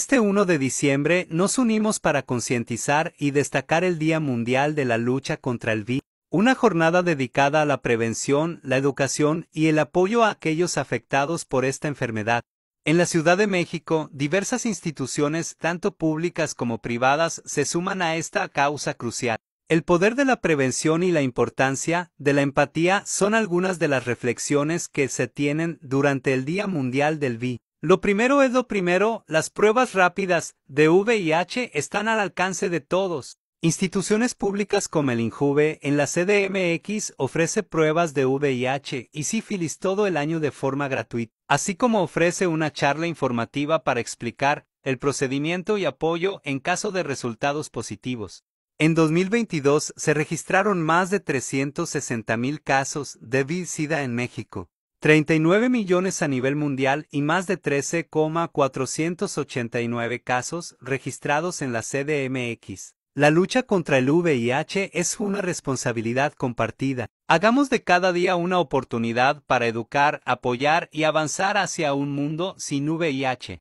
Este 1 de diciembre nos unimos para concientizar y destacar el Día Mundial de la Lucha contra el VIH, una jornada dedicada a la prevención, la educación y el apoyo a aquellos afectados por esta enfermedad. En la Ciudad de México, diversas instituciones, tanto públicas como privadas, se suman a esta causa crucial. El poder de la prevención y la importancia de la empatía son algunas de las reflexiones que se tienen durante el Día Mundial del VIH. Lo primero es lo primero, las pruebas rápidas de VIH están al alcance de todos. Instituciones públicas como el INJUVE en la CDMX ofrece pruebas de VIH y sífilis todo el año de forma gratuita, así como ofrece una charla informativa para explicar el procedimiento y apoyo en caso de resultados positivos. En 2022 se registraron más de mil casos de vih en México. 39 millones a nivel mundial y más de 13,489 casos registrados en la CDMX. La lucha contra el VIH es una responsabilidad compartida. Hagamos de cada día una oportunidad para educar, apoyar y avanzar hacia un mundo sin VIH.